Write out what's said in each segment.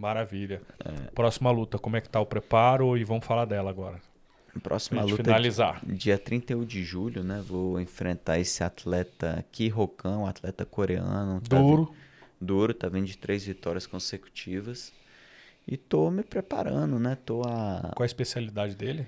Maravilha. É. Próxima luta, como é que tá o preparo? E vamos falar dela agora. Próxima luta. É finalizar. Dia 31 de julho, né? Vou enfrentar esse atleta Ki Hokan, um atleta coreano. Tá Duro. Tá Duro, tá vindo de três vitórias consecutivas. E tô me preparando, né? Tô a. Qual a especialidade dele?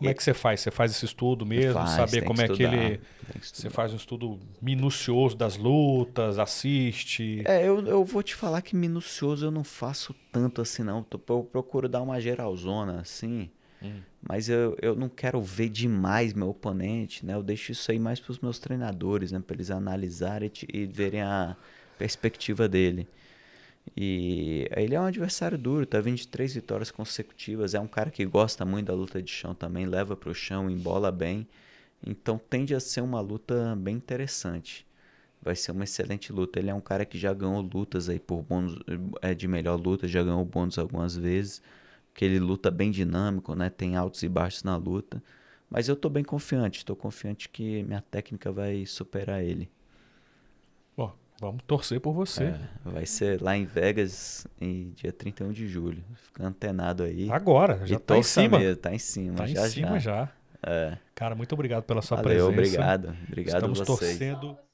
Como e... é que você faz? Você faz esse estudo mesmo? Faz, saber como é que ele. Você faz um estudo minucioso das lutas, assiste? É, eu, eu vou te falar que minucioso eu não faço tanto assim, não. Eu procuro dar uma geralzona assim. Hum. Mas eu, eu não quero ver demais meu oponente, né? Eu deixo isso aí mais para os meus treinadores, né? Para eles analisarem e, e verem a perspectiva dele. E ele é um adversário duro, tá vindo de três vitórias consecutivas, é um cara que gosta muito da luta de chão também, leva pro chão, embola bem. Então tende a ser uma luta bem interessante. Vai ser uma excelente luta. Ele é um cara que já ganhou lutas aí por bônus, é de melhor luta, já ganhou bônus algumas vezes, que ele luta bem dinâmico, né? Tem altos e baixos na luta. Mas eu tô bem confiante, tô confiante que minha técnica vai superar ele. Vamos torcer por você. É, vai ser lá em Vegas, em dia 31 de julho. Fica antenado aí. Agora, já está tá em cima. Mesmo, tá em cima, tá já, em cima já. já. É. Cara, muito obrigado pela sua Valeu, presença. Obrigado, obrigado Estamos vocês. torcendo.